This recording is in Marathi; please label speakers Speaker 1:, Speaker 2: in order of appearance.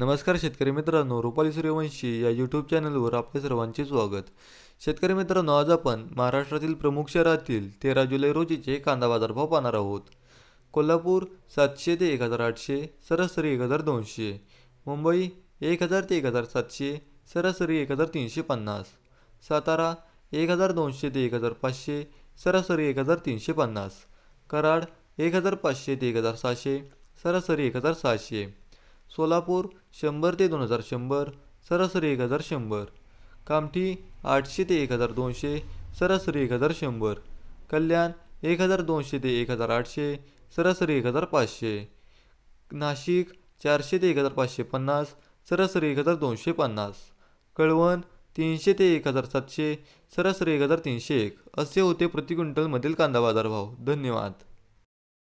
Speaker 1: नमस्कार शेतकरी मित्रांनो रुपाली सूर्यवंशी या यूट्यूब चॅनलवर आपले सर्वांचे स्वागत शेतकरी मित्रांनो आज आपण महाराष्ट्रातील प्रमुख शहरातील तेरा जुलै रोजीचे कांदा बाजारभाव पाहणार आहोत कोल्हापूर सातशे ते एक हजार आठशे सरासरी एक हजार दोनशे मुंबई एक हजार ते एक हजार सातशे सरासरी एक हजार तीनशे पन्नास सातारा एक हजार दोनशे ते एक हजार पाचशे सरासरी एक हजार तीनशे पन्नास कराड एक हजार पाचशे ते एक हजार सहाशे सरासरी एक हजार सहाशे सोलापूर शंभर ते दोन हजार शंभर सरासरी एक हजार शंभर कामठी आठशे ते एक हजार दोनशे सरासरी एक हजार शंभर कल्याण एक हजार दोनशे ते एक हजार आठशे सरासरी एक हजार पाचशे नाशिक चारशे ते एक हजार पाचशे पन्नास सरासरी एक हजार दोनशे पन्नास कळवण तीनशे ते एक हजार सातशे सरासरी एक हजार तीनशे एक असे होते प्रति क्विंटलमधील कांदा बाजारभाव धन्यवाद